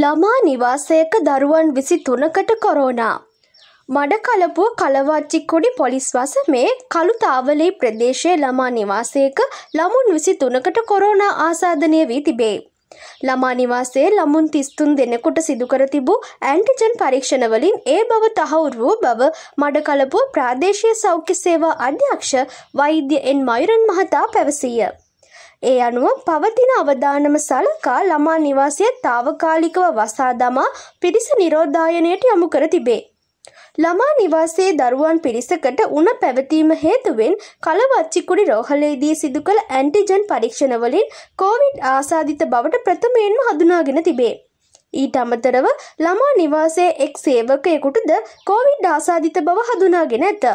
ළමා නිවාසයක දරුවන් විසි තුනකට කොරෝනා. මඩකලපුව කලවච්චික්කුඩි පොලිස් වසමේ කළුතාවලේ ප්‍රදේශය ළමා නිවාසයක ළමුන් විසි තුනකට කොරෝනා ආසාධනය වී තිබේ. ළමා නිවාසේ ළමුන් තිස්තුන් දෙනෙකුට සිදුකර තිබූ ඇන්ටිජන් පරීක්ෂණවලින් ඒ බව තහවුරු වූ බව මඩකලපුව ප්‍රාදේශය සෞඛ්‍ය සේවා අධ්‍යක්ෂ වෛද්‍ය එන් මයුරන් මහතා පැවසීය. ඒ අනුව පවතින අවධානම සලකා ළමා නිවාසය తాවකාලිකව වසා දමා පිරිස නිරෝධායනයට යොමු කර තිබේ. ළමා නිවාසයේ දරුවන් පිරිසකට උණ පැවතීම හේතුවෙන් කලවච්චිකුඩි රෝහලේදී සිදු කළ ඇන්ටිජන් පරීක්ෂණවලින් කොවිඩ් ආසාදිත බවට ප්‍රථමයෙන්ම හඳුනාගෙන තිබේ. ඊට අමතරව ළමා නිවාසයේ එක් සේවකයෙකුටද කොවිඩ් ආසාදිත බව හඳුනාගෙන ඇත.